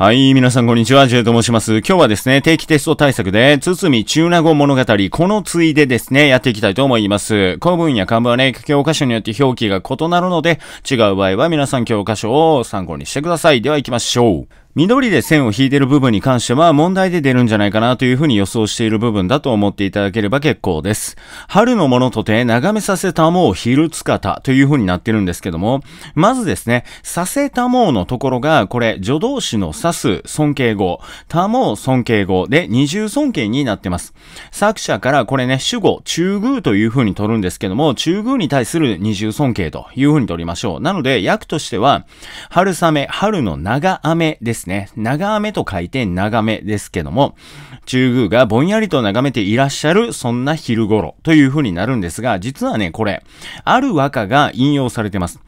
はい、皆さんこんにちは、ジェイと申します。今日はですね、定期テスト対策で、つつみ中名語物語、このついでですね、やっていきたいと思います。古文や漢文はね、教科書によって表記が異なるので、違う場合は皆さん教科書を参考にしてください。では行きましょう。緑で線を引いている部分に関しては問題で出るんじゃないかなというふうに予想している部分だと思っていただければ結構です。春のものとて眺めさせたもう昼つかたというふうになってるんですけども、まずですね、させたもうのところが、これ助動詞のさす尊敬語、たもう尊敬語で二重尊敬になってます。作者からこれね、主語、中宮というふうに取るんですけども、中宮に対する二重尊敬というふうに取りましょう。なので、訳としては、春雨、春の長雨です。ですね。長雨と書いて長めですけども、中宮がぼんやりと眺めていらっしゃる、そんな昼頃という風になるんですが、実はね、これ、ある和歌が引用されてます。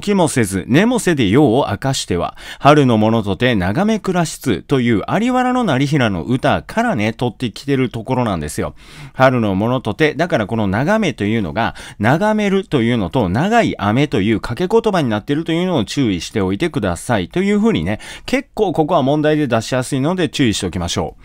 起きもせず、寝もせで用を明かしては、春のものとて眺め暮らしつという有原の成平の歌からね、取ってきてるところなんですよ。春のものとて、だからこの眺めというのが、眺めるというのと長い雨という掛け言葉になってるというのを注意しておいてくださいというふうにね、結構ここは問題で出しやすいので注意しておきましょう。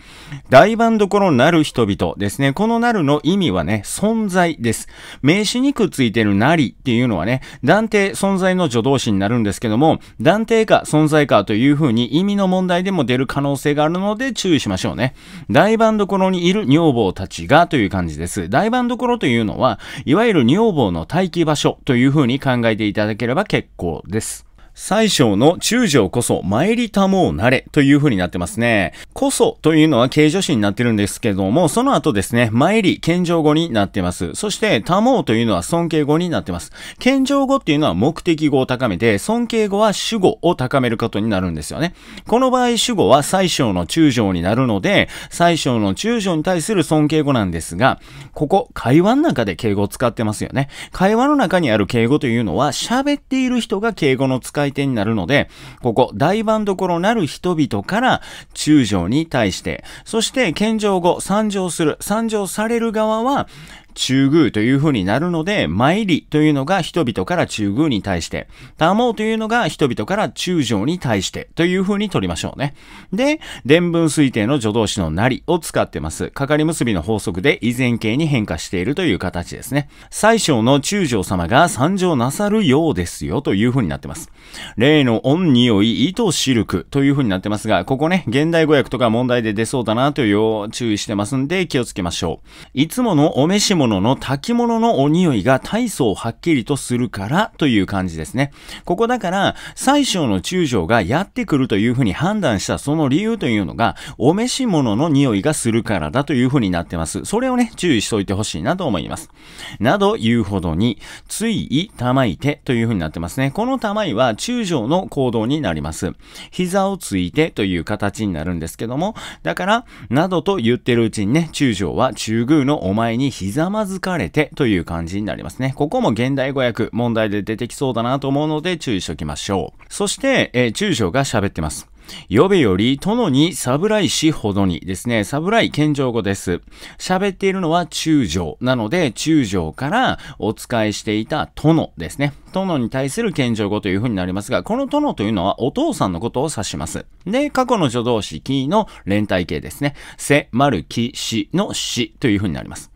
大番所なる人々ですね。このなるの意味はね、存在です。名詞にくっついてるなりっていうのはね、断定、存在の助動詞になるんですけども、断定か存在かというふうに意味の問題でも出る可能性があるので注意しましょうね。大番所にいる女房たちがという感じです。大番所というのは、いわゆる女房の待機場所というふうに考えていただければ結構です。最小の中将こそ参りたもうなれという風になってますね。こそというのは形助詞になってるんですけども、その後ですね、参り、謙譲語になってます。そして、たもうというのは尊敬語になってます。謙譲語っていうのは目的語を高めて、尊敬語は主語を高めることになるんですよね。この場合、主語は最小の中将になるので、最小の中将に対する尊敬語なんですが、ここ、会話の中で敬語を使ってますよね。会話の中にある敬語というのは、喋っている人が敬語の使い題点になるので、ここ、台番所なる人々から中将に対して、そして献上後参上する、参上される側は、中宮という風になるので、参りというのが人々から中宮に対して、たもうというのが人々から中将に対してという風に取りましょうね。で、伝文推定の助動詞のなりを使ってます。かかり結びの法則で依然形に変化しているという形ですね。最小の中将様が参上なさるようですよという風になってます。例の恩匂い意図シルクという風になってますが、ここね、現代語訳とか問題で出そうだなという注意してますんで気をつけましょう。いつものお召し物物の炊き物のお匂いが大層はっきりとするからという感じですね。ここだから、最小の中将がやってくるというふうに判断したその理由というのが、お召し物の匂いがするからだというふうになってます。それをね、注意しといてほしいなと思います。など言うほどに、つい、たまいてというふうになってますね。このたまいは中将の行動になります。膝をついてという形になるんですけども、だから、などと言ってるうちにね、中将は中宮のお前にひまずかれてという感じになりますね。ここも現代語訳、問題で出てきそうだなと思うので注意しておきましょう。そして、えー、中将が喋ってます。呼べより殿に侍しほどにですね、サライ、謙譲語です。喋っているのは中将なので中将からお使いしていた殿ですね。殿に対する謙譲語という風になりますが、この殿というのはお父さんのことを指します。で、過去の助動詞キーの連帯形ですね。せ、まる、き、しのしという風になります。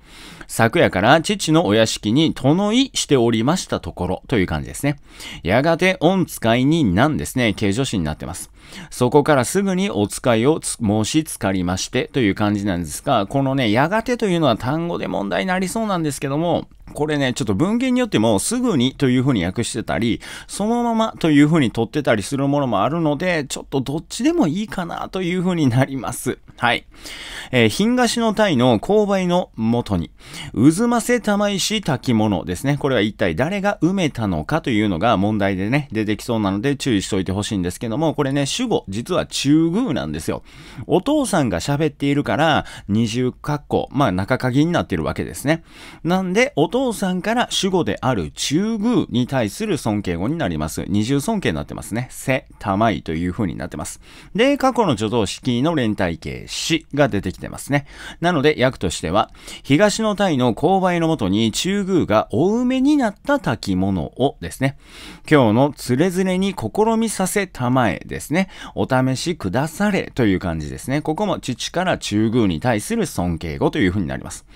昨夜から父のお屋敷に殿いしておりましたところという感じですね。やがて御使いになんですね、形助詞になってます。そこからすぐにお使いを申しつかりましてという感じなんですが、このね、やがてというのは単語で問題になりそうなんですけども、これね、ちょっと文献によってもすぐにというふうに訳してたり、そのままというふうに取ってたりするものもあるので、ちょっとどっちでもいいかなというふうになります。はい。えー、品菓子の鯛の勾配のもとに、渦ませ玉石炊物ですね。これは一体誰が埋めたのかというのが問題でね、出てきそうなので注意しといてほしいんですけども、これね、主語、実は中宮なんですよ。お父さんが喋っているから、二重括弧、まあ中鍵になっているわけですね。なんで、お父父さんから主語である中宮に対する尊敬語になります。二重尊敬になってますね。せ、たまいという風になってます。で、過去の助動式の連帯形しが出てきてますね。なので、訳としては、東の隊の勾配のもとに中宮がお埋めになった炊き物をですね。今日のつれづれに試みさせたまえですね。お試しくだされという感じですね。ここも父から中宮に対する尊敬語という風になります。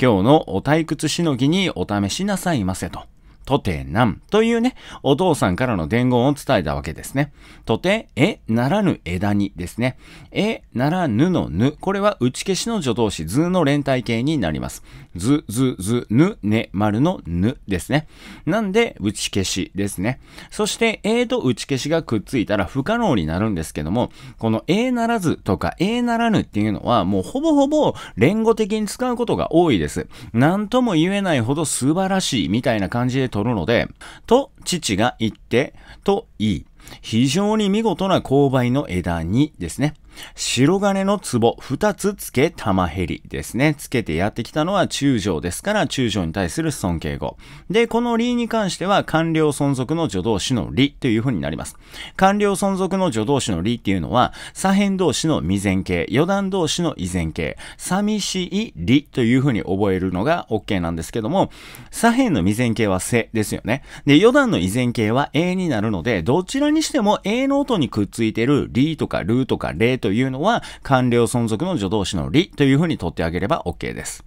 今日のお退屈しのぎにお試しなさいませと。とてなん、というね、お父さんからの伝言を伝えたわけですね。とて、えならぬ枝にですね。えならぬのぬ。これは打ち消しの助動詞、図の連帯形になります。ず、ず、ず、ぬ、ね、丸のぬですね。なんで、打ち消しですね。そして、えーと打ち消しがくっついたら不可能になるんですけども、このえーならずとかえーならぬっていうのは、もうほぼほぼ連語的に使うことが多いです。なんとも言えないほど素晴らしいみたいな感じで取るので、と、父が言って、と、いい。非常に見事な勾配の枝にですね。白金の壺二つつけ玉減りですね。つけてやってきたのは中将ですから、中将に対する尊敬語。で、この理に関しては、官僚存続の助動詞の理という風になります。官僚存続の助動詞の理っていうのは、左辺同士の未然形、余談同士の依然形、寂しい理という風に覚えるのが OK なんですけども、左辺の未然形はせですよね。で、余談の依然形は A になるので、どちらにしても A の音にくっついてる理とかルとか例とかというのは、官僚存続の助動詞の理というふうに取ってあげれば OK です。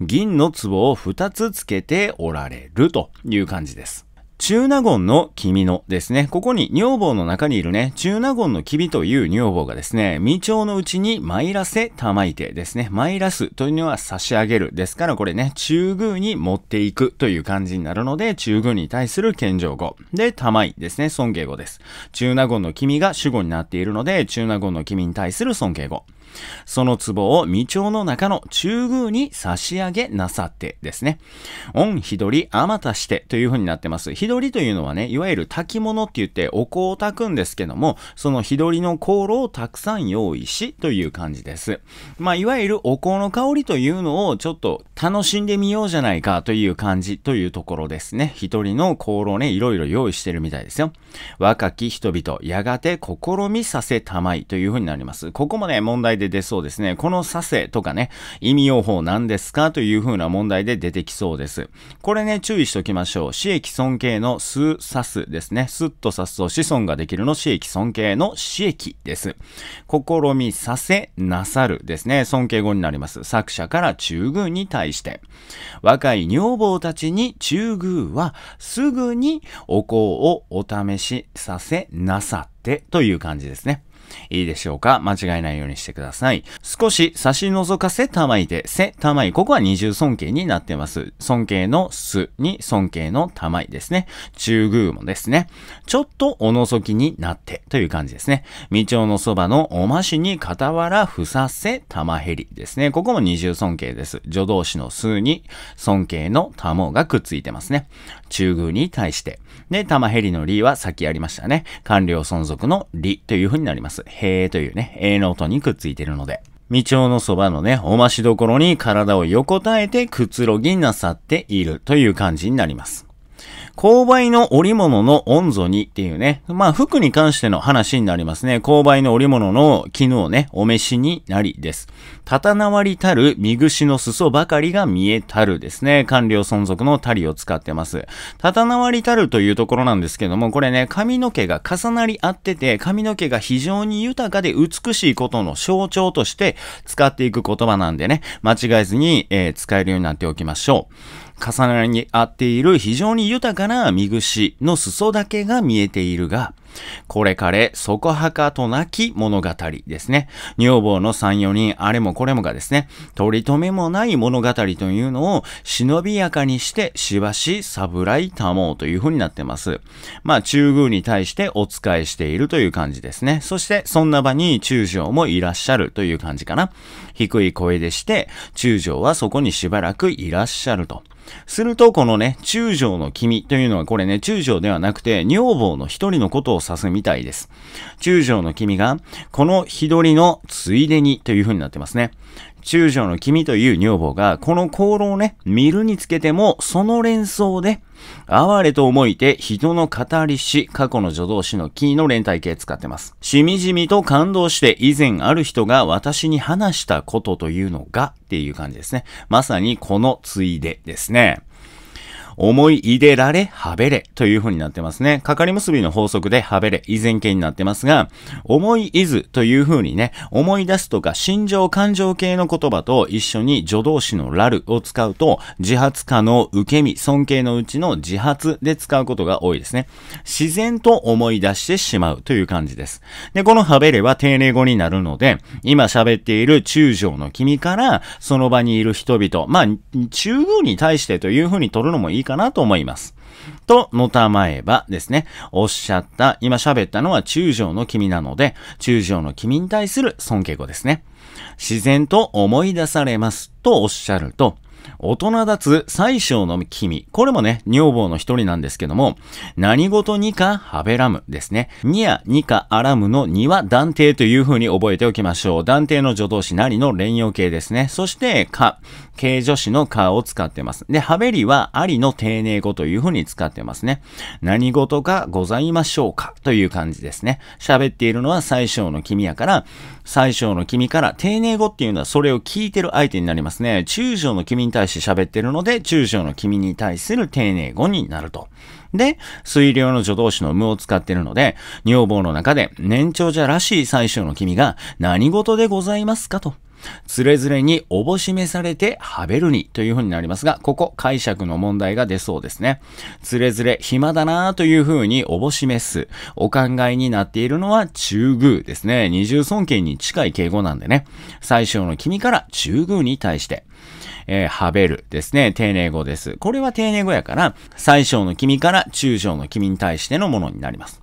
銀の壺を2つつけておられるという感じです。中納言の君のですね、ここに女房の中にいるね、中納言の君という女房がですね、未調のうちに参らせたまいてですね、参らすというのは差し上げる。ですからこれね、中宮に持っていくという感じになるので、中宮に対する謙譲語。で、たまいですね、尊敬語です。中納言の君が主語になっているので、中納言の君に対する尊敬語。その壺を未調の中の中宮に差し上げなさってですね。御日取あまたしてという風になってます。日取というのはね、いわゆる炊き物って言ってお香を炊くんですけども、その日取の香炉をたくさん用意しという感じです。まあ、いわゆるお香の香りというのをちょっと楽しんでみようじゃないかという感じというところですね。一人の香炉ね、いろいろ用意してるみたいですよ。若き人々、やがて試みさせたまいという風になります。ここもね、問題でで出そうですね。このさせとかね、意味用法何ですかという風な問題で出てきそうです。これね、注意しておきましょう。私益尊敬のす、さすですね。すっとさすと子孫ができるの私益尊敬の私益です。試みさせ、なさるですね。尊敬語になります。作者から中宮に対して。若い女房たちに中宮はすぐにお香をお試しさせなさってという感じですね。いいでしょうか間違えないようにしてください。少し差し除かせたまいで、せたまい。ここは二重尊敬になってます。尊敬のすに尊敬のたまいですね。中宮もですね。ちょっとおのぞきになってという感じですね。道をのそばのおましに傍らふさせたまへりですね。ここも二重尊敬です。助動詞のすに尊敬のたもがくっついてますね。中宮に対して。で、玉ヘリの理はさっきやりましたね。官僚存続の理という風になります。へーというね、えの音にくっついてるので。道長のそばのね、おましどころに体を横たえてくつろぎなさっているという感じになります。勾配の織物の温存にっていうね、まあ服に関しての話になりますね。勾配の織物の絹をね、お召しになりです。たたなわりたる、見串の裾ばかりが見えたるですね。官僚存続のたりを使ってます。たたなわりたるというところなんですけども、これね、髪の毛が重なり合ってて、髪の毛が非常に豊かで美しいことの象徴として使っていく言葉なんでね、間違えずに、えー、使えるようになっておきましょう。重なりに合っている非常に豊かな見串の裾だけが見えているが、これ彼、そこはかとなき物語ですね。女房の三四人、あれもこれもがですね、取り留めもない物語というのを忍びやかにしてしばし侍たもうという風になってます。まあ、中宮に対してお仕えしているという感じですね。そして、そんな場に中将もいらっしゃるという感じかな。低い声でして、中将はそこにしばらくいらっしゃると。すると、このね、中将の君というのはこれね、中将ではなくて、女房の一人のことを指すみたいです。中将の君が、この日取りのついでにという風になってますね。中将の君という女房が、この香炉をね、見るにつけても、その連想で、哀れと思いて人の語りし、過去の助動詞のキーの連帯形使ってます。しみじみと感動して以前ある人が私に話したことというのがっていう感じですね。まさにこのついでですね。思い入れられ、はべれという風になってますね。かかり結びの法則ではべれ、依然形になってますが、思いいずという風にね、思い出すとか心情感情系の言葉と一緒に助動詞のラルを使うと、自発可能、受け身、尊敬のうちの自発で使うことが多いですね。自然と思い出してしまうという感じです。で、このはべれは定例語になるので、今喋っている中将の君から、その場にいる人々、まあ、中央に対してという風に取るのもいいかなと思います。と、のたまえばですね、おっしゃった、今喋ったのは中将の君なので、中将の君に対する尊敬語ですね。自然と思い出されますとおっしゃると、大人立つ最小の君。これもね、女房の一人なんですけども、何事にかはべらむですね。にやにかあらむのには断定という風に覚えておきましょう。断定の助動詞なりの連用形ですね。そして、か。形助詞のかを使ってます。で、はべりはありの丁寧語という風に使ってますね。何事かございましょうかという感じですね。喋っているのは最小の君やから、最小の君から丁寧語っていうのはそれを聞いてる相手になりますね。中小の君に対対して喋ってるので、中小の君に対する丁寧語になると。で、水量の助動詞の無を使ってるので、女房の中で年長者らしい最初の君が何事でございますかと。つれづれにおぼしめされてはべるにという風になりますが、ここ解釈の問題が出そうですね。つれづれ暇だなぁという風におぼしめす。お考えになっているのは中宮ですね。二重尊敬に近い敬語なんでね。最小の君から中宮に対して。えー、はべるですね。丁寧語です。これは丁寧語やから、最小の君から中小の君に対してのものになります。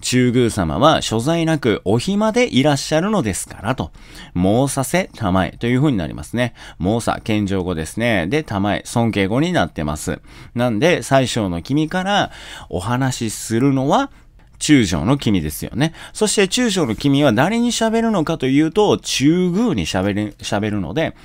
中宮様は所在なくお暇でいらっしゃるのですからと、申させたまえという風になりますね。申さ、謙譲語ですね。で、たまえ、尊敬語になってます。なんで、最小の君からお話しするのは中将の君ですよね。そして中将の君は誰に喋るのかというと、中宮に喋る、喋るので、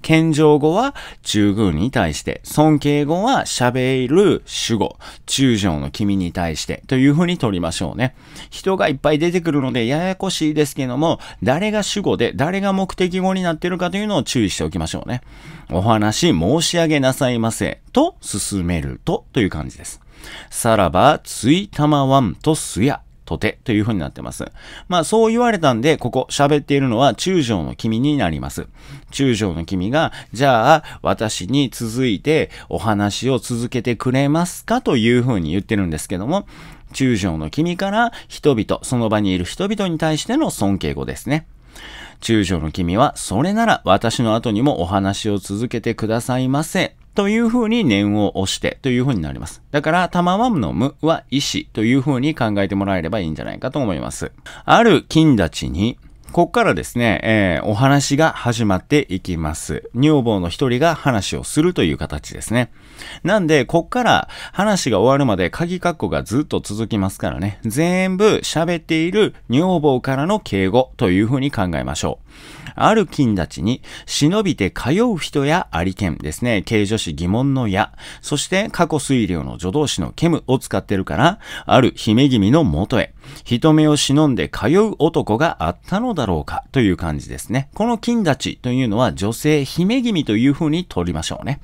謙譲語は中宮に対して、尊敬語は喋る主語、中将の君に対してというふうに取りましょうね。人がいっぱい出てくるのでややこしいですけども、誰が主語で誰が目的語になってるかというのを注意しておきましょうね。お話申し上げなさいませと進めるとという感じです。さらば、ついたまわんとすや。とてという風になってます。まあそう言われたんで、ここ喋っているのは中将の君になります。中将の君が、じゃあ私に続いてお話を続けてくれますかという風に言ってるんですけども、中将の君から人々、その場にいる人々に対しての尊敬語ですね。中将の君は、それなら私の後にもお話を続けてくださいませ。という風に念を押してという風になります。だから、玉はの無は意志という風に考えてもらえればいいんじゃないかと思います。ある金立ちに、こっからですね、えー、お話が始まっていきます。女房の一人が話をするという形ですね。なんで、こっから話が終わるまで鍵括弧がずっと続きますからね。全部喋っている女房からの敬語というふうに考えましょう。ある金立ちに忍びて通う人やありけんですね。軽助詞疑問のや。そして過去推量の助動詞のケムを使ってるから、ある姫君の元へ。人目を忍んで通う男があったのだろうかという感じですね。この金立ちというのは女性姫君というふうに取りましょうね。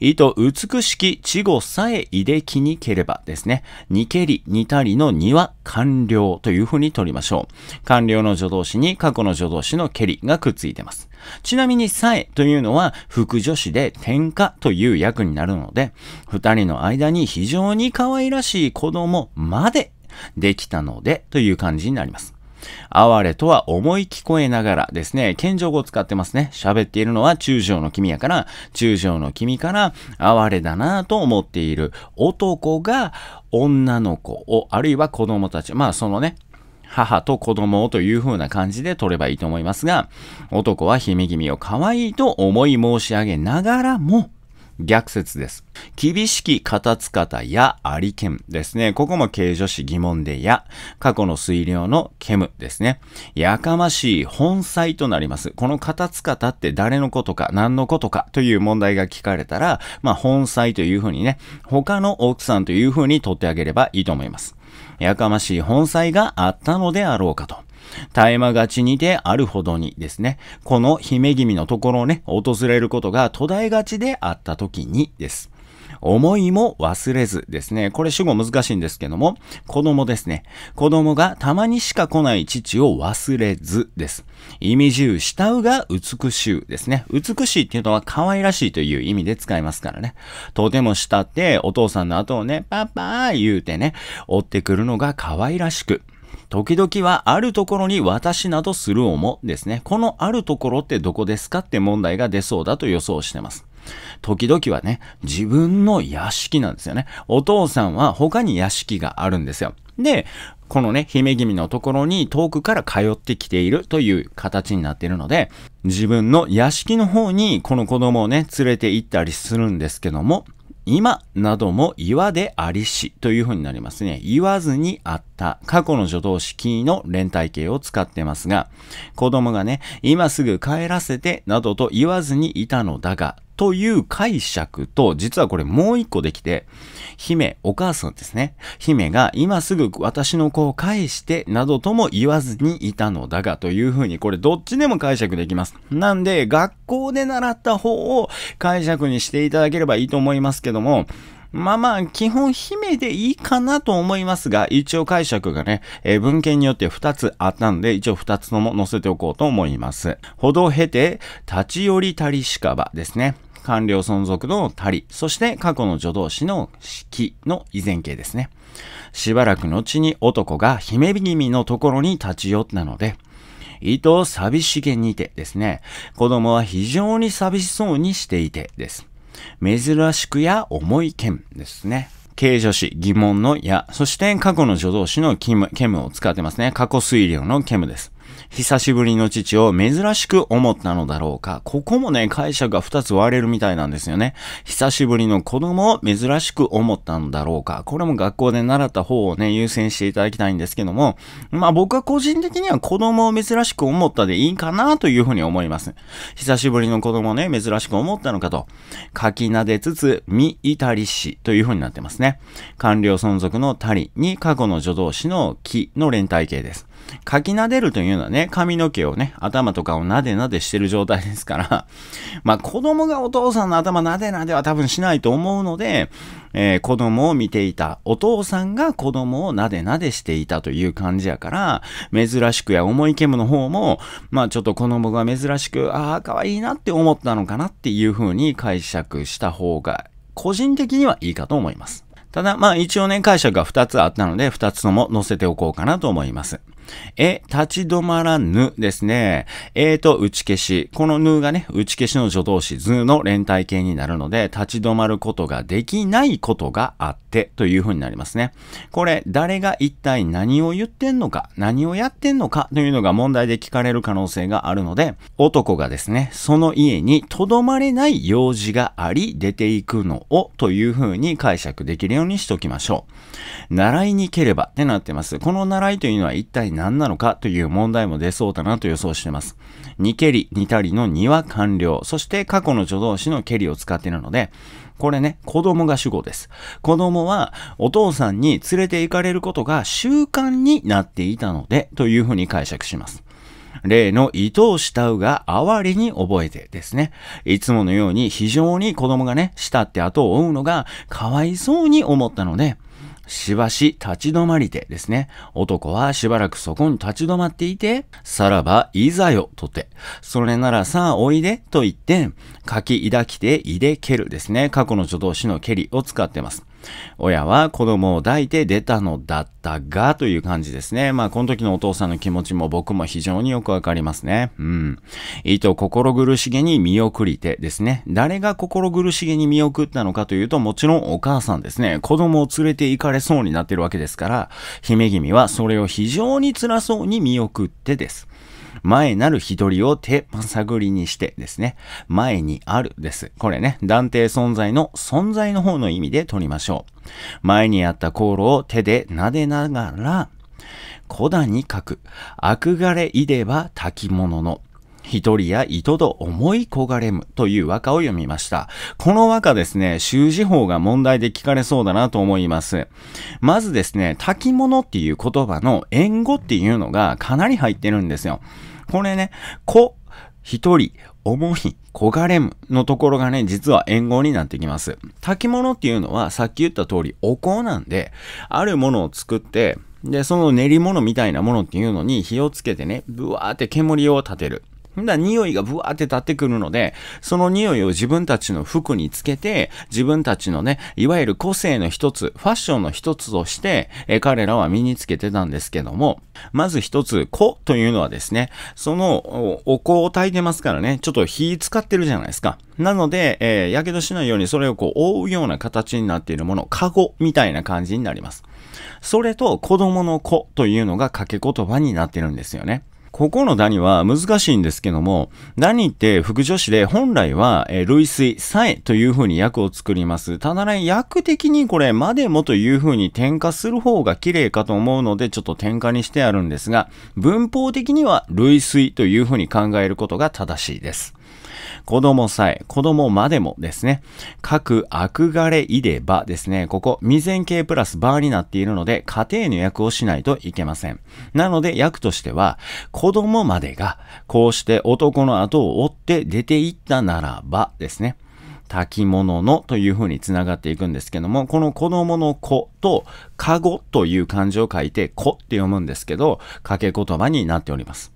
意と美しき稚語さえいできにければですね。にけり、にたりのには完了というふうに取りましょう。完了の助動詞に過去の助動詞のけりがくっついてます。ちなみにさえというのは副助詞で天下という役になるので、二人の間に非常に可愛らしい子供までできたのでという感じになります。哀れとは思い聞こえながらですね、謙譲語を使ってますね。喋っているのは中将の君やから、中将の君から哀れだなと思っている男が女の子を、あるいは子供たち、まあそのね、母と子供をという風な感じで取ればいいと思いますが、男は姫君を可愛いと思い申し上げながらも、逆説です。厳しき片つ方やありけむですね。ここも形助詞疑問でや、過去の推量のけむですね。やかましい本妻となります。この片つ方って誰のことか何のことかという問題が聞かれたら、まあ本妻というふうにね、他の奥さんというふうに取ってあげればいいと思います。やかましい本妻があったのであろうかと。絶え間がちにであるほどにですね、この姫君のところをね、訪れることが途絶えがちであった時にです。思いも忘れずですね。これ主語難しいんですけども、子供ですね。子供がたまにしか来ない父を忘れずです。意味中、慕うが美しゅうですね。美しいっていうのは可愛らしいという意味で使いますからね。とても慕ってお父さんの後をね、パパー言うてね、追ってくるのが可愛らしく。時々はあるところに私などするをもですね。このあるところってどこですかって問題が出そうだと予想してます。時々はね、自分の屋敷なんですよね。お父さんは他に屋敷があるんですよ。で、このね、姫君のところに遠くから通ってきているという形になっているので、自分の屋敷の方にこの子供をね、連れて行ったりするんですけども、今なども岩でありしというふうになりますね。言わずにあった。過去の助動ーの連帯形を使ってますが、子供がね、今すぐ帰らせてなどと言わずにいたのだがという解釈と、実はこれもう一個できて、姫、お母さんですね。姫が今すぐ私の子を返してなどとも言わずにいたのだがというふうに、これどっちでも解釈できます。なんで、学校で習った方を解釈にしていただければいいと思いますけども、まあまあ、基本姫でいいかなと思いますが、一応解釈がね、えー、文献によって2つあったんで、一応2つとも載せておこうと思います。ほど経て、立ち寄りたりしかばですね。官僚存続の足り、そして過去の助動詞の式の依然形ですね。しばらく後に男が姫君のところに立ち寄ったので、伊藤寂しげにてですね、子供は非常に寂しそうにしていてです。珍しくや重い剣ですね。形助詞、疑問のや、そして過去の助動詞のケムを使ってますね。過去推量のケムです。久しぶりの父を珍しく思ったのだろうか。ここもね、解釈が2つ割れるみたいなんですよね。久しぶりの子供を珍しく思ったのだろうか。これも学校で習った方をね、優先していただきたいんですけども、まあ僕は個人的には子供を珍しく思ったでいいかなというふうに思います。久しぶりの子供ね、珍しく思ったのかと。書きなでつつ、みいたりしというふうになってますね。官僚存続のたりに過去の助動詞のきの連帯形です。かき撫でるというのはね、髪の毛をね、頭とかをなでなでしてる状態ですから、まあ子供がお父さんの頭なでなでは多分しないと思うので、えー、子供を見ていた。お父さんが子供をなでなでしていたという感じやから、珍しくや重いケムの方も、まあちょっと子供が珍しく、ああ、可愛いなって思ったのかなっていう風に解釈した方が、個人的にはいいかと思います。ただ、まあ一応ね、解釈が2つあったので、2つとも載せておこうかなと思います。え、立ち止まらぬですね。えーと、打ち消し。このぬがね、打ち消しの助動詞、図の連帯形になるので、立ち止まることができないことがあってという風になりますね。これ、誰が一体何を言ってんのか、何をやってんのかというのが問題で聞かれる可能性があるので、男がですね、その家に留まれない用事があり、出ていくのをという風に解釈できるようにしておきましょう。習いにければってなってます。この習いというのは一体何なのかという問題も出そうだなと予想しています。2蹴り、2たりの2は完了。そして過去の助動詞の蹴りを使っているので、これね、子供が主語です。子供はお父さんに連れて行かれることが習慣になっていたので、というふうに解釈します。例の伊藤慕うが哀れに覚えてですね。いつものように非常に子供がね、慕って後を追うのがかわいそうに思ったので、しばし立ち止まりてですね。男はしばらくそこに立ち止まっていて、さらばいざよとて、それならさあおいでと言って、書き抱きていで蹴るですね。過去の助動詞の蹴りを使ってます。親は子供を抱いて出たのだったがという感じですね。まあ、この時のお父さんの気持ちも僕も非常によくわかりますね。うん。いと心苦しげに見送り手ですね。誰が心苦しげに見送ったのかというと、もちろんお母さんですね。子供を連れて行かれそうになってるわけですから、姫君はそれを非常に辛そうに見送ってです。前なる一人を手まさぐりにしてですね。前にあるです。これね、断定存在の存在の方の意味で取りましょう。前にあった航路を手で撫でながら、古代に書く、憧れいでば滝物の。一人や糸と思い焦がれむという和歌を読みました。この和歌ですね、修辞法が問題で聞かれそうだなと思います。まずですね、滝物っていう言葉の縁語っていうのがかなり入ってるんですよ。これね、子、一人、重い、焦がれむのところがね、実は縁語になってきます。炊き物っていうのはさっき言った通りお香なんで、あるものを作って、で、その練り物みたいなものっていうのに火をつけてね、ぶわーって煙を立てる。な匂いがブワーって立ってくるので、その匂いを自分たちの服につけて、自分たちのね、いわゆる個性の一つ、ファッションの一つとして、え彼らは身につけてたんですけども、まず一つ、子というのはですね、そのお香を炊いてますからね、ちょっと火使ってるじゃないですか。なので、えー、やしないようにそれをこう覆うような形になっているもの、カゴみたいな感じになります。それと子供の子というのが掛け言葉になってるんですよね。ここのダニは難しいんですけども、ダニって副助詞で本来は、えー、類推、さえという風に訳を作ります。ただね、訳的にこれ、までもという風に添加する方が綺麗かと思うので、ちょっと添加にしてあるんですが、文法的には類推という風に考えることが正しいです。子供さえ、子供までもですね、各憧れいればですね、ここ未然形プラスバーになっているので、家庭の役をしないといけません。なので役としては、子供までが、こうして男の後を追って出ていったならばですね、炊き物のという風に繋がっていくんですけども、この子供の子と、かごという漢字を書いて、子って読むんですけど、掛け言葉になっております。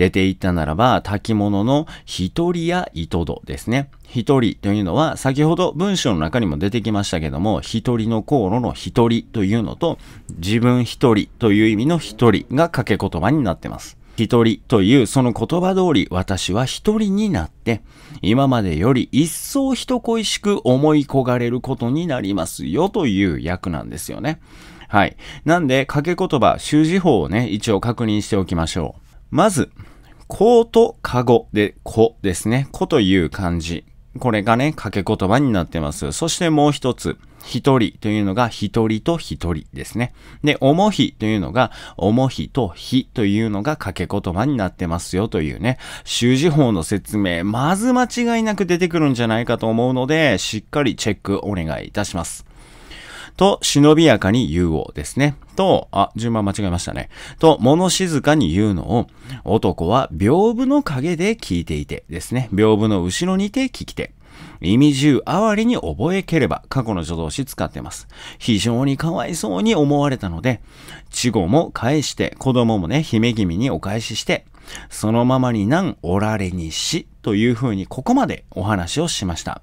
出ていったならば、炊物の一人や糸戸ですね。一人というのは、先ほど文章の中にも出てきましたけども、一人の航路の一人というのと、自分一人という意味の一人が掛け言葉になってます。一人というその言葉通り私は一人になって、今までより一層人恋しく思い焦がれることになりますよという役なんですよね。はい。なんで、掛け言葉、習字法をね、一応確認しておきましょう。まず、子とかごで子ですね。子という漢字。これがね、掛け言葉になってます。そしてもう一つ、一人というのが一人と一人ですね。で、おもひというのが、おもひとひというのが掛け言葉になってますよというね、習字法の説明、まず間違いなく出てくるんじゃないかと思うので、しっかりチェックお願いいたします。と、忍びやかに言うをですね。と、あ、順番間違えましたね。と、物静かに言うのを、男は屏風の陰で聞いていてですね。屏風の後ろにて聞き手。意味中あわりに覚えければ、過去の助動詞使ってます。非常にかわいそうに思われたので、稚語も返して、子供もね、姫君にお返しして、そのままになんおられにし、というふうにここまでお話をしました。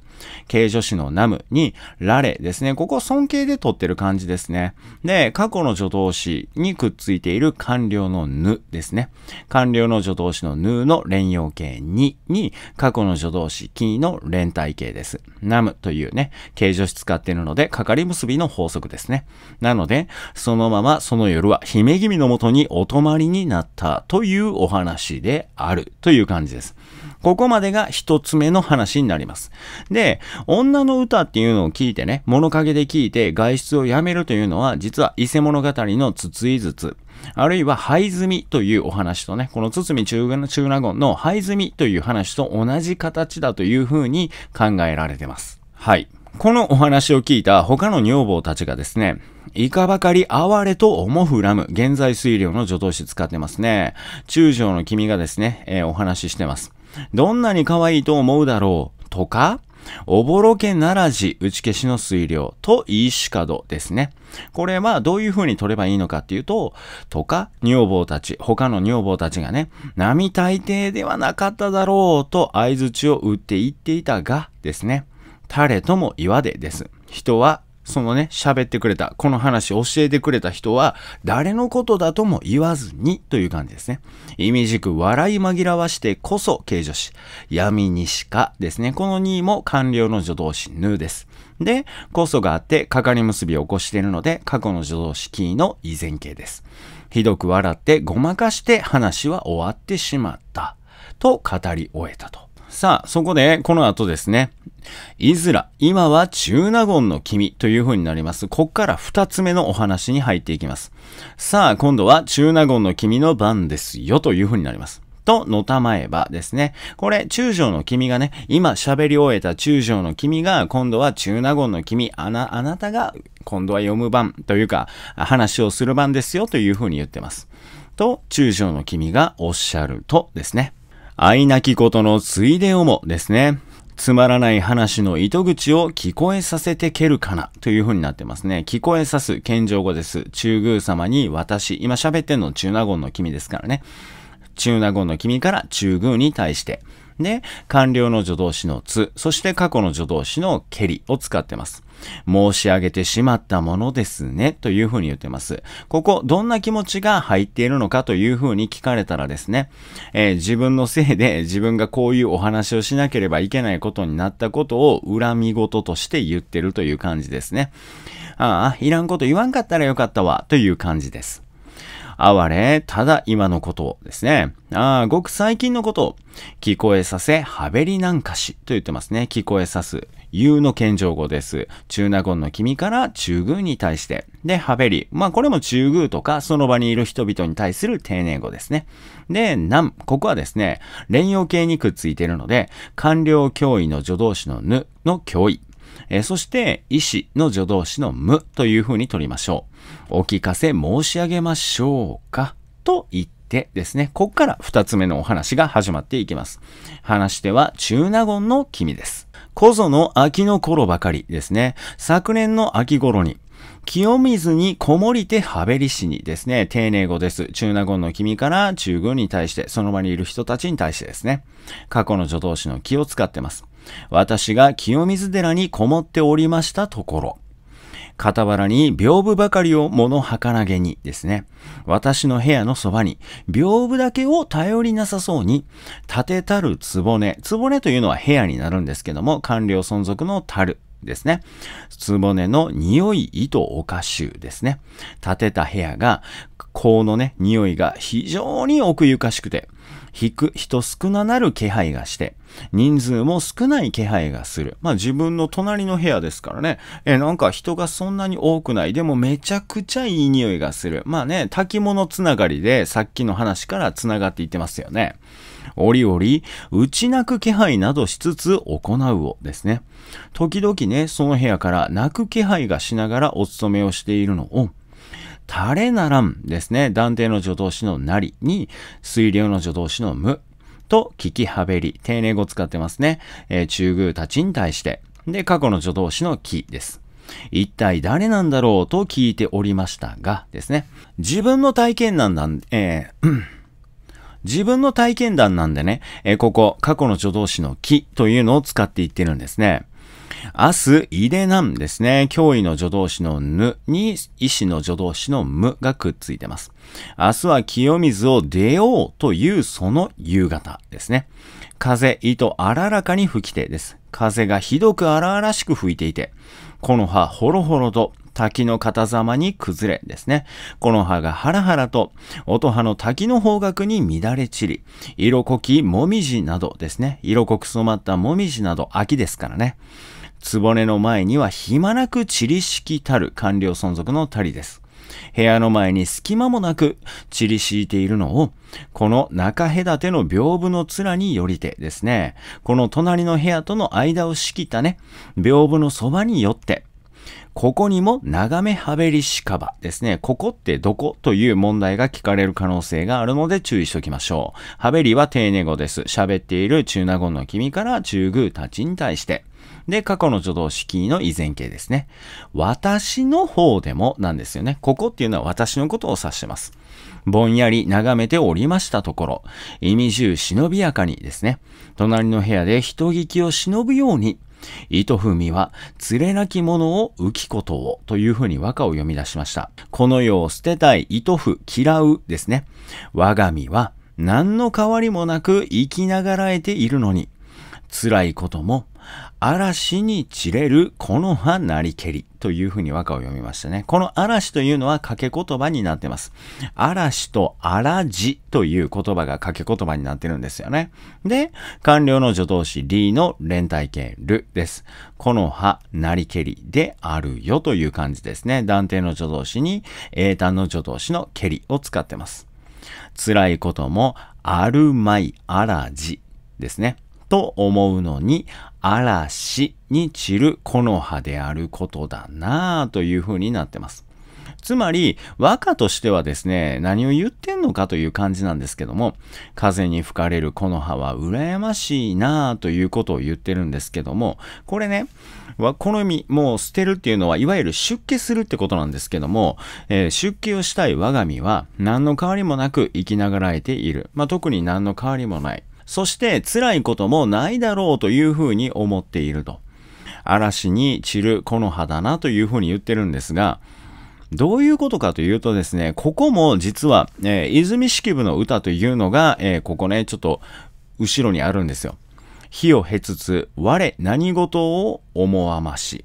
形助詞のナムにラレですね。ここ尊敬で取ってる感じですね。で、過去の助動詞にくっついている官僚のぬですね。官僚の助動詞のぬの連用形にに過去の助動詞キの連帯形です。ナムというね、形助詞使っているので、かかり結びの法則ですね。なので、そのままその夜は姫君のもとにお泊まりになったというお話であるという感じです。ここまでが一つ目の話になります。で、女の歌っていうのを聞いてね、物陰で聞いて外出をやめるというのは、実は伊勢物語の筒井筒。あるいは灰積みというお話とね、この堤中納言の灰積みという話と同じ形だというふうに考えられてます。はい。このお話を聞いた他の女房たちがですね、いかばかり哀れと思ふらむ。現在水量の助動詞使ってますね。中将の君がですね、えー、お話ししてます。どんなに可愛いと思うだろうとか、おぼろけならじ打ち消しの水量といいしかどですね。これはどういう風に取ればいいのかっていうと、とか女房たち、他の女房たちがね、並大抵ではなかっただろうと相槌を打って言っていたがですね。誰とも言わでです。人はそのね、喋ってくれた、この話教えてくれた人は、誰のことだとも言わずにという感じですね。意味軸、笑い紛らわしてこそ形女詞、闇にしかですね。この2も官僚の助動詞、ぬです。で、こそがあって、かかり結びを起こしているので、過去の助動詞キーの依然形です。ひどく笑ってごまかして話は終わってしまった。と語り終えたと。さあ、そこで、この後ですね、いずら、今は中納言の君という風になります。こっから二つ目のお話に入っていきます。さあ、今度は中納言の君の番ですよという風になります。と、のたまえばですね。これ、中将の君がね、今喋り終えた中将の君が、今度は中納言の君、あな、あなたが、今度は読む番というか、話をする番ですよという風に言ってます。と、中将の君がおっしゃるとですね。愛なきことのついでをもですね。つまらない話の糸口を聞こえさせてけるかなという風になってますね。聞こえさす、謙譲語です。中宮様に私、今喋ってんの中納言の君ですからね。中納言の君から中宮に対して。で、官僚の助動詞のつ、そして過去の助動詞のけりを使ってます。申し上げてしまったものですね、というふうに言ってます。ここ、どんな気持ちが入っているのかというふうに聞かれたらですね、えー、自分のせいで自分がこういうお話をしなければいけないことになったことを恨み事として言ってるという感じですね。ああ、いらんこと言わんかったらよかったわ、という感じです。哀れ、ただ今のことですね。ああ、ごく最近のことを、聞こえさせ、はべりなんかし、と言ってますね。聞こえさす。言うの謙譲語です。中納言の君から中宮に対して。で、ハベリ。まあこれも中宮とか、その場にいる人々に対する丁寧語ですね。で、なん。ここはですね、連用形にくっついているので、官僚教位の助動詞のぬの教位。えそして、医師の助動詞の無という風に取りましょう。お聞かせ申し上げましょうか。と言ってですね、ここから2つ目のお話が始まっていきます。話しては中納言の君です。こぞの秋の頃ばかりですね。昨年の秋頃に、清水にこもりてはべりしにですね、丁寧語です。中納言の君から中軍に対して、その場にいる人たちに対してですね、過去の助動詞の気を使ってます。私が清水寺にこもっておりましたところ、傍らに屏風ばかりを物はからげにですね。私の部屋のそばに、屏風だけを頼りなさそうに、立てたるね。つぼねというのは部屋になるんですけども、官僚存続の樽ですね。つぼねの匂い糸お菓子ですね。建てた部屋が、香のね、匂いが非常に奥ゆかしくて、引く人少ななる気配がして、人数も少ない気配がする。まあ自分の隣の部屋ですからね。え、なんか人がそんなに多くない。でもめちゃくちゃいい匂いがする。まあね、炊き物つながりでさっきの話からつながっていってますよね。折々、打ち泣く気配などしつつ行うをですね。時々ね、その部屋から泣く気配がしながらお勤めをしているのを、タれならんですね。断定の助動詞のなりに、水量の助動詞の無と聞きはべり。丁寧語使ってますね。えー、中宮たちに対して。で、過去の助動詞の木です。一体誰なんだろうと聞いておりましたが、ですね。自分の体験談なんで、えー、自分の体験談なんでね、えー、ここ、過去の助動詞の木というのを使っていってるんですね。明日、いでなんですね。脅威の助動詞のぬに、意志の助動詞のむがくっついてます。明日は清水を出ようというその夕方ですね。風、糸、荒らかに吹き手です。風がひどく荒々しく吹いていて、この葉、ほろほろと、滝の片ざまに崩れですね。この葉がハラハラと、音葉の滝の方角に乱れ散り、色濃きもみじなどですね。色濃く染まったもみじなど、秋ですからね。つぼねの前には暇なく散りしきたる官僚存続のたりです。部屋の前に隙間もなく散り敷いているのを、この中隔ての屏風の面によりてですね、この隣の部屋との間を仕切ったね、屏風のそばによって、ここにも長めはべりしかばですね。ここってどこという問題が聞かれる可能性があるので注意しておきましょう。はべりは丁寧語です。喋っている中納言の君から中宮たちに対して。で、過去の助動式の依然形ですね。私の方でもなんですよね。ここっていうのは私のことを指してます。ぼんやり眺めておりましたところ、意味中忍びやかにですね、隣の部屋で人聞きを忍ぶように、糸踏みは、連れなき者を浮きことを、というふうに和歌を読み出しました。この世を捨てたい糸踏、嫌うですね。我が身は、何の変わりもなく生きながらえているのに、辛いことも嵐に散れるこの葉なりけりというふうに和歌を読みましたね。この嵐というのは掛け言葉になってます。嵐と嵐という言葉が掛け言葉になってるんですよね。で、官僚の助動詞りの連帯形るです。この葉なりけりであるよという感じですね。断定の助動詞に英単の助動詞のけりを使ってます。辛いこともあるまいあらじですね。と思うのに、嵐に散る木の葉であることだなぁといううになってます。つまり、和歌としてはですね、何を言ってんのかという感じなんですけども、風に吹かれる木の葉は羨ましいなぁということを言ってるんですけども、これね、この意味、もう捨てるっていうのは、いわゆる出家するってことなんですけども、えー、出家をしたい我が身は、何の変わりもなく生きながらえている。まあ、特に何の変わりもない。そして辛いこともないだろうというふうに思っていると。嵐に散る木の葉だなというふうに言ってるんですが、どういうことかというとですね、ここも実は、えー、泉式部の歌というのが、えー、ここね、ちょっと後ろにあるんですよ。火を経つつ、我何事を思わまし。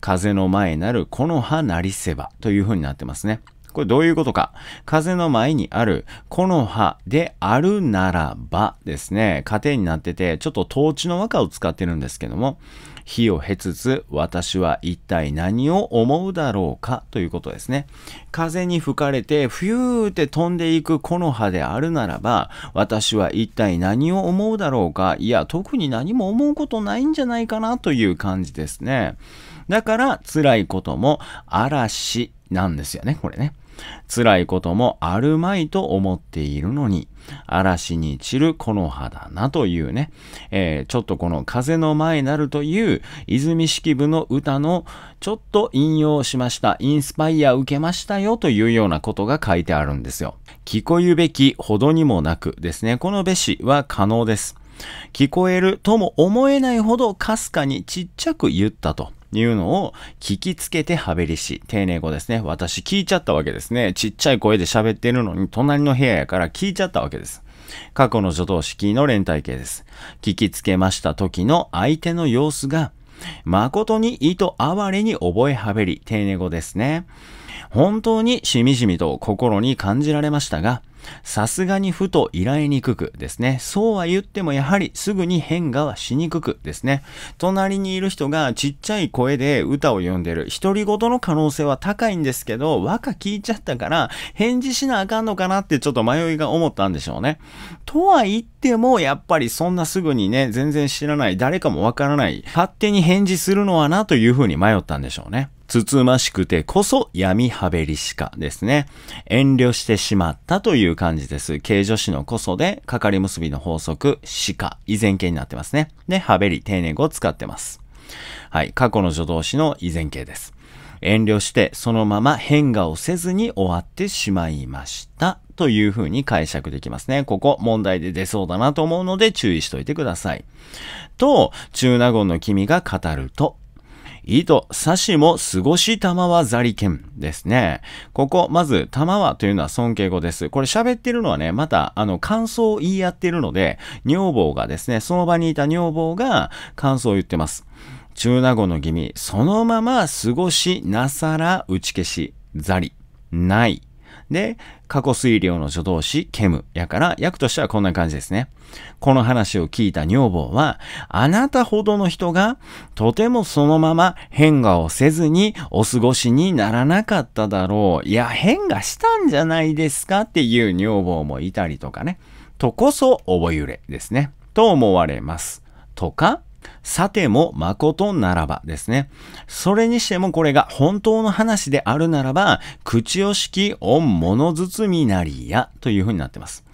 風の前なる木の葉なりせばというふうになってますね。これどういうことか。風の前にある、この葉であるならばですね、家庭になってて、ちょっと統治の和歌を使ってるんですけども、火を経つつ、私は一体何を思うだろうかということですね。風に吹かれて、ふーって飛んでいく木の葉であるならば、私は一体何を思うだろうか、いや、特に何も思うことないんじゃないかなという感じですね。だから、辛いことも嵐なんですよね、これね。辛いこともあるまいと思っているのに、嵐に散る木の葉だなというね、えー、ちょっとこの風の前なるという泉式部の歌のちょっと引用しました、インスパイア受けましたよというようなことが書いてあるんですよ。聞こゆべきほどにもなくですね、このべしは可能です。聞こえるとも思えないほどかすかにちっちゃく言ったと。いうのを聞きつけてはべりし、丁寧語ですね。私聞いちゃったわけですね。ちっちゃい声で喋ってるのに隣の部屋やから聞いちゃったわけです。過去の助動式の連帯形です。聞きつけました時の相手の様子が、誠に意図哀れに覚えはべり、丁寧語ですね。本当にしみじみと心に感じられましたが、さすがにふと依頼にくくですね。そうは言ってもやはりすぐに変化はしにくくですね。隣にいる人がちっちゃい声で歌を読んでる。独り言の可能性は高いんですけど、和歌聞いちゃったから返事しなあかんのかなってちょっと迷いが思ったんでしょうね。とは言ってもやっぱりそんなすぐにね、全然知らない、誰かもわからない、勝手に返事するのはなというふうに迷ったんでしょうね。つつましくてこそ闇はべりしかですね。遠慮してしまったという感じです。形助詞のこそで、かかり結びの法則、しか、依然形になってますね。で、はべり、丁寧語を使ってます。はい、過去の助動詞の以然形です。遠慮してそのまま変化をせずに終わってしまいましたというふうに解釈できますね。ここ問題で出そうだなと思うので注意しといてください。と、中納言の君が語るとと、刺しも過ごし玉はざりけんですね。ここ、まず、玉はというのは尊敬語です。これ喋ってるのはね、また、あの、感想を言い合ってるので、女房がですね、その場にいた女房が感想を言ってます。中納言の君、味、そのまま過ごしなさら打ち消し、ざり、ない。で、過去水量の助動詞、ケムやから、訳としてはこんな感じですね。この話を聞いた女房は、あなたほどの人が、とてもそのまま変化をせずにお過ごしにならなかっただろう。いや、変化したんじゃないですかっていう女房もいたりとかね。とこそ、覚えれですね。と思われます。とか、さても誠ならばですね。それにしてもこれが本当の話であるならば、口をき、御物包みなりやというふうになってます。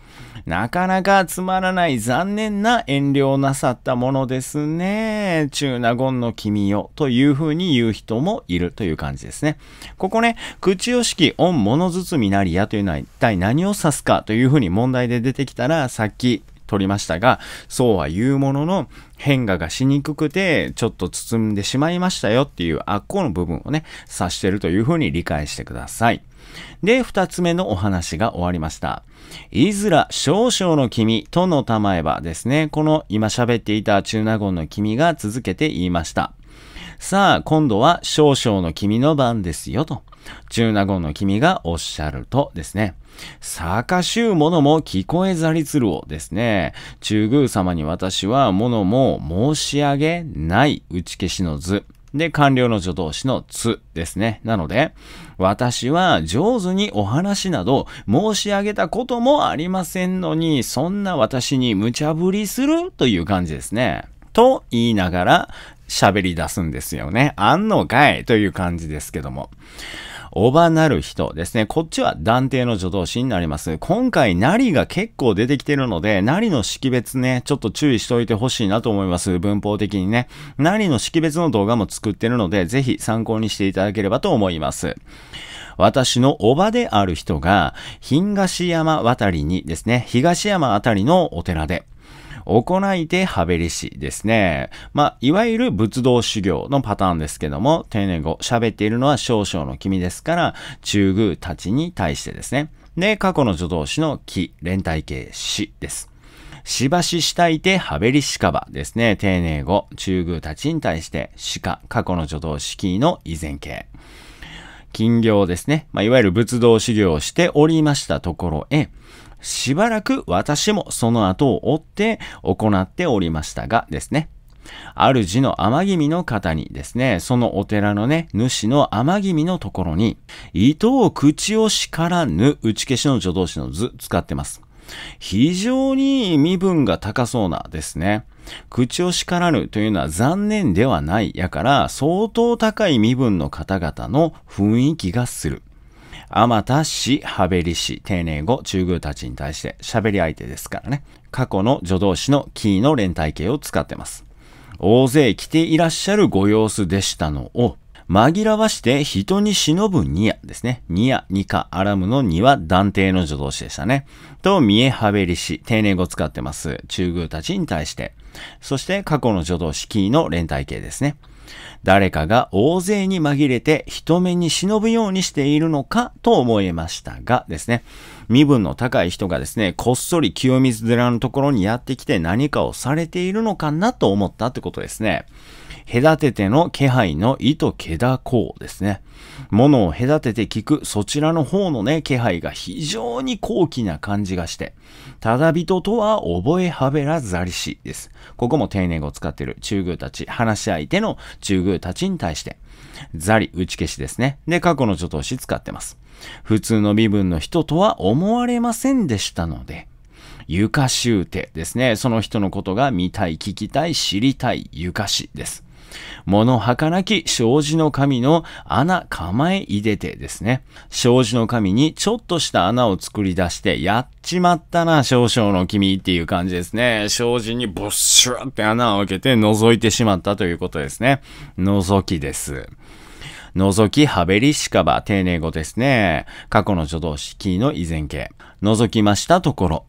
なかなかつまらない残念な遠慮なさったものですね。中納言の君よ。というふうに言う人もいるという感じですね。ここね、口をき、御物包みなりやというのは一体何を指すかというふうに問題で出てきたら、さっき取りましたが、そうは言うものの、変化がしにくくて、ちょっと包んでしまいましたよっていう、あっこの部分をね、指してるというふうに理解してください。で、二つ目のお話が終わりました。いずら少々の君とのたまえばですね、この今喋っていた中納言の君が続けて言いました。さあ、今度は少々の君の番ですよと。中納言の君がおっしゃるとですね。坂州うも聞こえざりつるをですね。中宮様に私はものも申し上げない打ち消しの図。で、官僚の助動詞のつですね。なので、私は上手にお話など申し上げたこともありませんのに、そんな私に無茶ぶりするという感じですね。と言いながら喋り出すんですよね。あんのかいという感じですけども。おばなる人ですね。こっちは断定の助動詞になります。今回、なりが結構出てきてるので、なりの識別ね、ちょっと注意しておいてほしいなと思います。文法的にね。なりの識別の動画も作ってるので、ぜひ参考にしていただければと思います。私のおばである人が、東山渡りにですね、東山あたりのお寺で、行いではべりしですね。まあ、いわゆる仏道修行のパターンですけども、丁寧語、喋っているのは少々の君ですから、中宮たちに対してですね。で、過去の助動詞の木、連帯形、死です。しばししたいてはべりしかばですね。丁寧語、中宮たちに対して、しか、過去の助動ーの依然形。金魚ですね、まあ、いわゆる仏道修行をしておりましたところへ、しばらく私もその後を追って行っておりましたがですね、主の天君の方にですね、そのお寺のね、主の天君のところに、糸を口をしからぬ打ち消しの助動詞の図使ってます。非常に身分が高そうなですね。口を叱らぬというのは残念ではないやから相当高い身分の方々の雰囲気がする。あまたし、はべりし、丁寧語、中宮たちに対して喋り相手ですからね。過去の助動詞のキーの連帯形を使ってます。大勢来ていらっしゃるご様子でしたのを、紛らわして人に忍ぶニアですね。ニア、ニカ、アラムのニは断定の助動詞でしたね。と、見えはべりし、丁寧語使ってます。中宮たちに対して。そして、過去の助動詞キーの連帯形ですね。誰かが大勢に紛れて人目に忍ぶようにしているのかと思いましたがですね。身分の高い人がですね、こっそり清水寺のところにやってきて何かをされているのかなと思ったってことですね。隔てての気配の意図気だこうですね。ものを隔てて聞く、そちらの方のね、気配が非常に高貴な感じがして、ただ人とは覚えはべらざりしです。ここも丁寧語を使っている中宮たち、話し相手の中宮たちに対して、ざり、打ち消しですね。で、過去の助動詞使ってます。普通の身分の人とは思われませんでしたので、ゆかしゅうてですね。その人のことが見たい、聞きたい、知りたい、ゆかしです。物はかなき障子の神の穴構えいでてですね。障子の神にちょっとした穴を作り出して、やっちまったな、少々の君っていう感じですね。障子にボッシュって穴を開けて覗いてしまったということですね。覗きです。覗きはべりしかば、丁寧語ですね。過去の助動詞キーの依然形。覗きましたところ。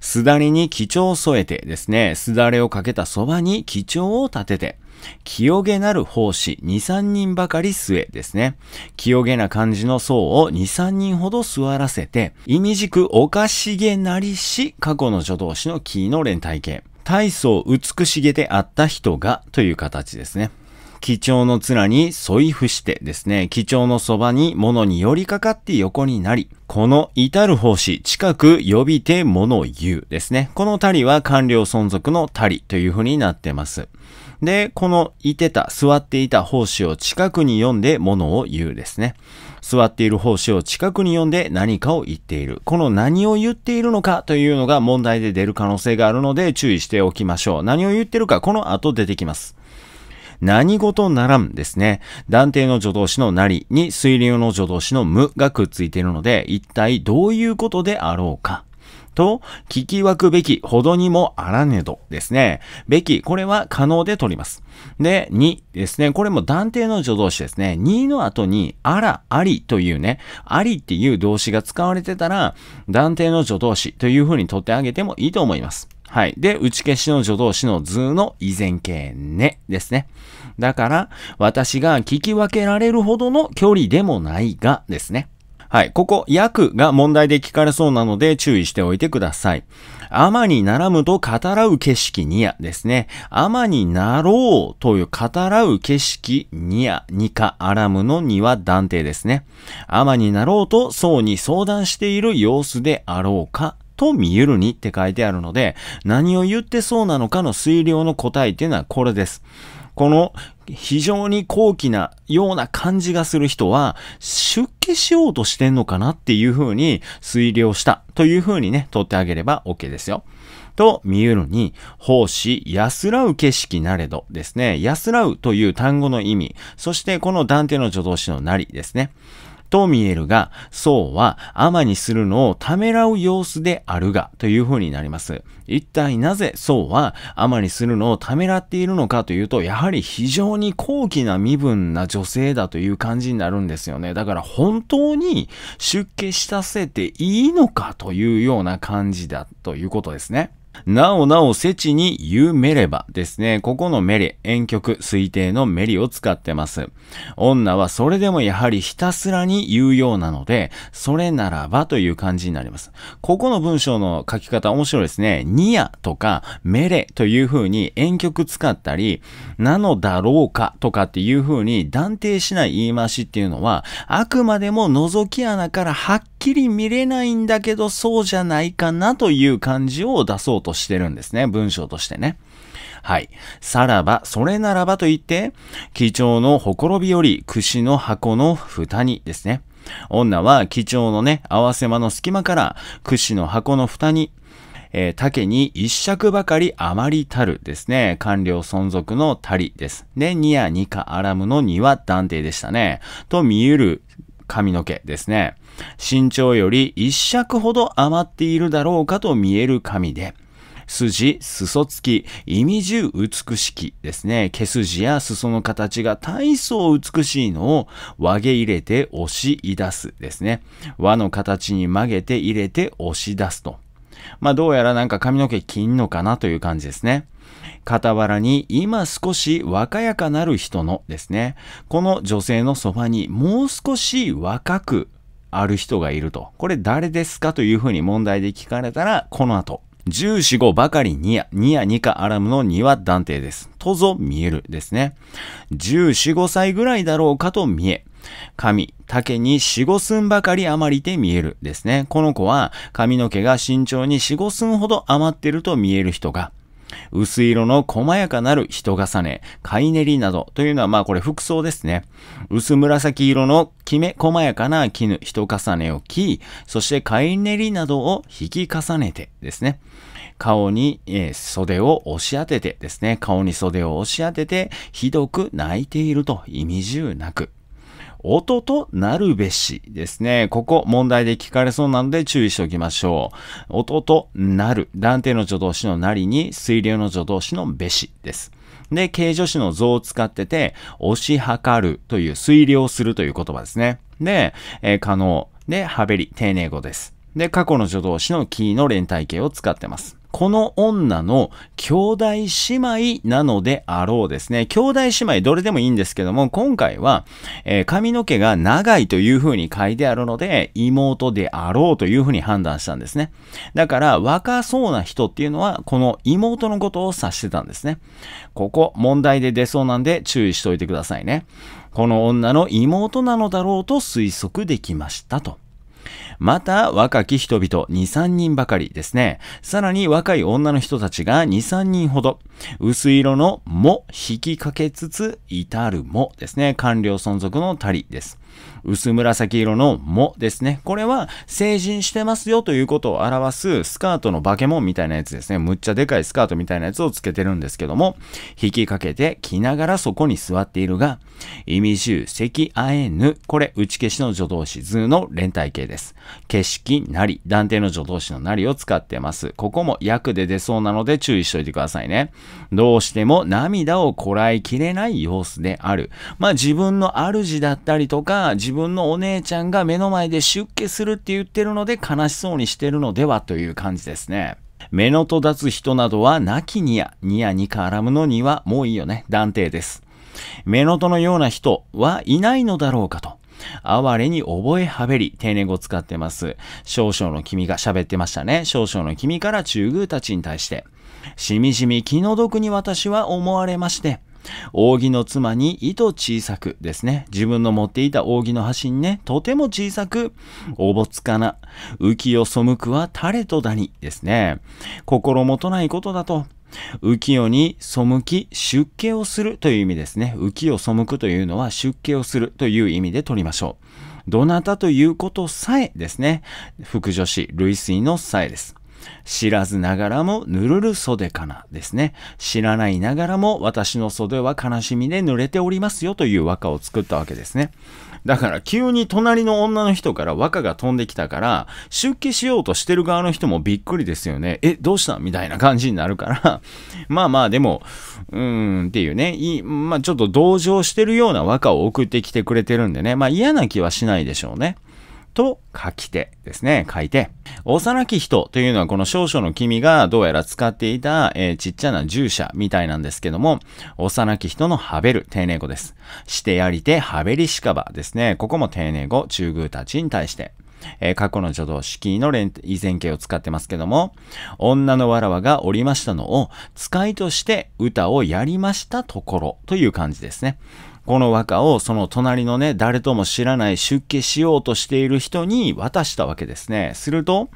すだりに基調を添えてですね、すだれをかけたそばに基調を立てて、清げなる奉仕、二三人ばかり末ですね。清げな感じの層を二三人ほど座らせて、意味軸おかしげなりし、過去の助動詞のキーの連体形。大層美しげであった人がという形ですね。貴重の面に添い伏してですね、貴重のそばに物に寄りかかって横になり、この至る奉仕、近く呼びて物言うですね。このたりは官僚存続のたりというふうになってます。で、このいてた、座っていた奉仕を近くに読んで物を言うですね。座っている奉子を近くに読んで何かを言っている。この何を言っているのかというのが問題で出る可能性があるので注意しておきましょう。何を言ってるかこの後出てきます。何事ならんですね。断定の助動詞のなりに水流の助動詞の無がくっついているので、一体どういうことであろうか。と、聞き分くべきほどにもあらねどですね。べき、これは可能で取ります。で、2ですね。これも断定の助動詞ですね。2の後に、あら、ありというね、ありっていう動詞が使われてたら、断定の助動詞という風に取ってあげてもいいと思います。はい。で、打ち消しの助動詞の図の依然形ねですね。だから、私が聞き分けられるほどの距離でもないがですね。はい。ここ、訳が問題で聞かれそうなので注意しておいてください。天にならむと語らう景色にやですね。天になろうという語らう景色にや、にかあらむのには断定ですね。天になろうと僧に相談している様子であろうかと見ゆるにって書いてあるので、何を言ってそうなのかの推量の答えっていうのはこれです。この非常に高貴なような感じがする人は、出家しようとしてんのかなっていう風に推量したという風にね、取ってあげれば OK ですよ。と見えるに、奉仕、安らう景色なれどですね。安らうという単語の意味、そしてこの断定の助動詞のなりですね。と見えるが、そうは天にするのをためらう様子であるが、という風になります。一体なぜそうは天にするのをためらっているのかというと、やはり非常に高貴な身分な女性だという感じになるんですよね。だから本当に出家したせていいのかというような感じだということですね。なおなお、世知に言うめればですね、ここのメリ、遠曲、推定のメリを使ってます。女はそれでもやはりひたすらに言うようなので、それならばという感じになります。ここの文章の書き方面白いですね。にやとか、めれという風に遠曲使ったり、なのだろうかとかっていう風に断定しない言い回しっていうのは、あくまでも覗き穴からはっきり見れないんだけど、そうじゃないかなという感じを出そうとしてるんですね。文章としてね。はい。さらば、それならばと言って、貴重のほころびより、串の箱の蓋にですね。女は貴重のね、合わせ間の隙間から、串の箱の蓋に、えー、竹に一尺ばかり余りたるですね。官僚存続のたりです。で、ニやニかアラムのには断定でしたね。と見ゆる髪の毛ですね。身長より一尺ほど余っているだろうかと見える髪で、筋、裾つき、意味重美しきですね。毛筋や裾の形が大層美しいのを曲げ入れて押し出すですね。輪の形に曲げて入れて押し出すと。まあどうやらなんか髪の毛金のかなという感じですね。傍らに今少し若やかなる人のですね。この女性のそばにもう少し若くある人がいると。これ誰ですかというふうに問題で聞かれたら、この後十四五ばかりにや、にやにかアラムのには断定です。とぞ見えるですね。十四五歳ぐらいだろうかと見え。髪、竹に四五寸ばかり余りて見えるですね。この子は髪の毛が慎重に四五寸ほど余ってると見える人が、薄色の細やかなる人重ね、い練りなどというのはまあこれ服装ですね。薄紫色のきめ細やかな絹、人重ねを着、そしてい練りなどを引き重ねてですね。顔に、えー、袖を押し当ててですね、顔に袖を押し当てて、ひどく泣いていると意味重なく。音となるべしですね。ここ問題で聞かれそうなので注意しておきましょう。音となる。断定の助動詞のなりに水流の助動詞のべしです。で、形助詞の像を使ってて、押し量るという推量するという言葉ですね。で、えー、可能。で、はべり、丁寧語です。で、過去の助動詞のキーの連帯形を使ってます。この女の兄弟姉妹なのであろうですね。兄弟姉妹どれでもいいんですけども、今回は、えー、髪の毛が長いというふうに書いてあるので、妹であろうというふうに判断したんですね。だから、若そうな人っていうのは、この妹のことを指してたんですね。ここ、問題で出そうなんで注意しておいてくださいね。この女の妹なのだろうと推測できましたと。また、若き人々、2、3人ばかりですね。さらに若い女の人たちが2、3人ほど、薄色のも引きかけつつ、至るもですね。官僚存続のたりです。薄紫色のもですね。これは成人してますよということを表すスカートの化け物みたいなやつですね。むっちゃでかいスカートみたいなやつをつけてるんですけども、引きかけて着ながらそこに座っているが、意味中、席あえぬ。これ、打ち消しの助動詞、図の連帯形です。景色なり、断定の助動詞のなりを使ってます。ここも訳で出そうなので注意しといてくださいね。どうしても涙をこらえきれない様子である。まあ自分の主だったりとか、自分のお姉ちゃんが目の前で出家するって言ってるので悲しそうにしてるのではという感じですね。目の戸立つ人などはなきにや、にやにからむのにはもういいよね、断定です。目の戸のような人はいないのだろうかと。哀れに覚えはべり、丁寧語使ってます。少々の君が喋ってましたね。少々の君から中宮たちに対して。しみじみ気の毒に私は思われまして。扇の妻に糸小さくですね。自分の持っていた扇の端にね、とても小さく、おぼつかな。浮世背くは誰とだにですね。心もとないことだと。浮世に背き出家をするという意味ですね。浮世を背くというのは出家をするという意味で取りましょう。どなたということさえですね。副助詞、類推のさえです。知らずながらもぬるる袖かなですね。知らないながらも私の袖は悲しみで濡れておりますよという和歌を作ったわけですね。だから急に隣の女の人から和歌が飛んできたから、出家しようとしてる側の人もびっくりですよね。え、どうしたみたいな感じになるから まあまあでも、うーんっていうね、いまあちょっと同情してるような和歌を送ってきてくれてるんでね、まあ嫌な気はしないでしょうね。と書き手ですね、書いて。幼き人というのはこの少々の君がどうやら使っていた、えー、ちっちゃな従者みたいなんですけども、幼き人のハベル、丁寧語です。してやりて、ハベリシカバですね。ここも丁寧語、中宮たちに対して。えー、過去の助動式の依然形を使ってますけども、女のわらわがおりましたのを、使いとして歌をやりましたところという感じですね。この和歌をその隣のね、誰とも知らない出家しようとしている人に渡したわけですね。すると、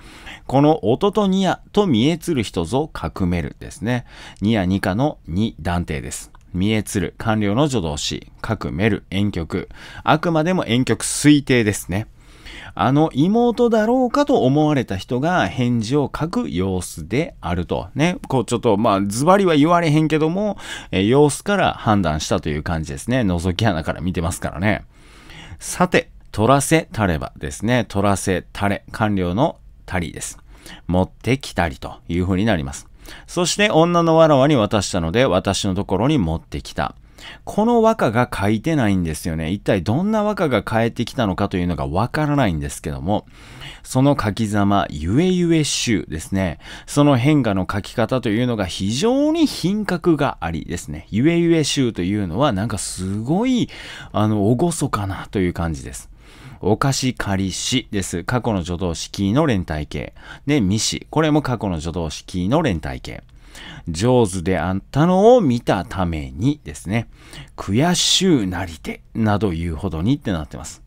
この音とニアと見えつる人ぞ革めるですね。ニアニカの二断定です。見えつる、官僚の助動詞、くめる、遠曲。あくまでも遠曲推定ですね。あの妹だろうかと思われた人が返事を書く様子であると。ね。こうちょっと、まあ、ズバリは言われへんけども、えー、様子から判断したという感じですね。覗き穴から見てますからね。さて、取らせたればですね。取らせたれ。官僚のたりです。持ってきたりという風になります。そして女のわらわに渡したので私のところに持ってきた。この和歌が書いてないんですよね。一体どんな和歌が変えてきたのかというのがわからないんですけども、その書きざま、ゆえゆえ集ですね。その変化の書き方というのが非常に品格がありですね。ゆえゆえ集というのはなんかすごい、あの、おごそかなという感じです。お菓子仮しです。過去の助動詞キーの連帯形。で、みし。これも過去の助動詞キーの連帯形。上手であったのを見たためにですね、悔しゅうなりて、など言うほどにってなってます。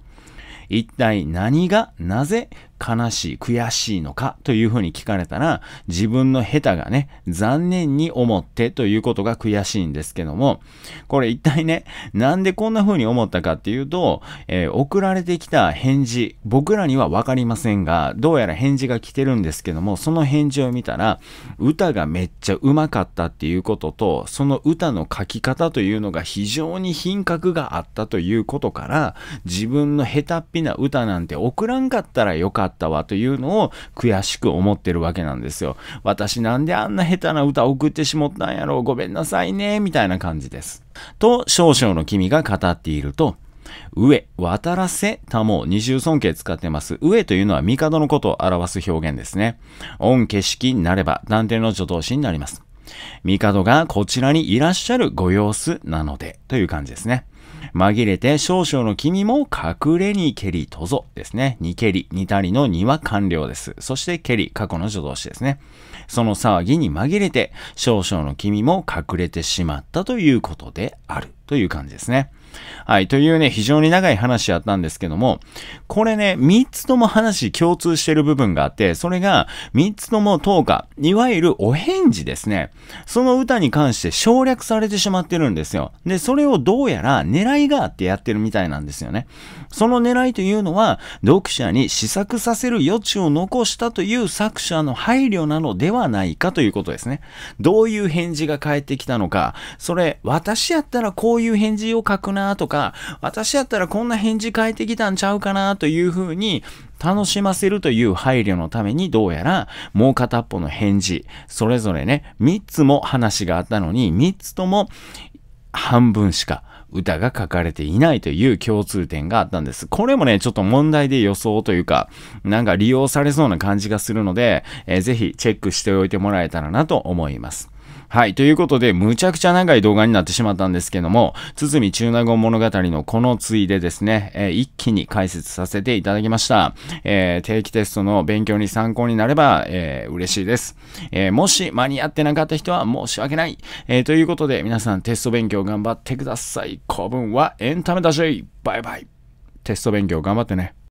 一体何が、なぜ、悲しい、悔しいのかというふうに聞かれたら、自分の下手がね、残念に思ってということが悔しいんですけども、これ一体ね、なんでこんな風に思ったかっていうと、えー、送られてきた返事、僕らにはわかりませんが、どうやら返事が来てるんですけども、その返事を見たら、歌がめっちゃうまかったっていうことと、その歌の書き方というのが非常に品格があったということから、自分の下手っぴな歌なんて送らんかったらよかったったわというのを悔しく思ってるわけなんですよ。私なんであんな下手な歌を送ってしもったんやろう。ごめんなさいね、みたいな感じです。と、少々の君が語っていると、上、渡らせ、たも、二重尊敬使ってます。上というのは帝のことを表す表現ですね。恩景色になれば、断定の助動詞になります。帝がこちらにいらっしゃるご様子なので、という感じですね。紛れて少々の君も隠れにけりとぞですね。にけり、にたりのには完了です。そしてけり、過去の助動詞ですね。その騒ぎに紛れて少々の君も隠れてしまったということであるという感じですね。はい。というね、非常に長い話やったんですけども、これね、3つとも話共通してる部分があって、それが3つとも10日、いわゆるお返事ですね。その歌に関して省略されてしまってるんですよ。で、それをどうやら狙いがあってやってるみたいなんですよね。その狙いというのは、読者に試作させる余地を残したという作者の配慮なのではないかということですね。どういう返事が返ってきたのか、それ、私やったらこういう返事を書くななとか、私やったらこんな返事返ってきたんちゃうかなというふうに、楽しませるという配慮のためにどうやらもう片っぽの返事、それぞれね、3つも話があったのに、3つとも半分しか歌が書かれていないという共通点があったんです。これもね、ちょっと問題で予想というか、なんか利用されそうな感じがするので、えー、ぜひチェックしておいてもらえたらなと思います。はい。ということで、むちゃくちゃ長い動画になってしまったんですけども、堤中納言物語のこのついでですね、えー、一気に解説させていただきました。えー、定期テストの勉強に参考になれば、えー、嬉しいです、えもし間に合ってなかった人は申し訳ない。えということで、皆さんテスト勉強頑張ってください。古文はエンタメだし。バイバイ。テスト勉強頑張ってね。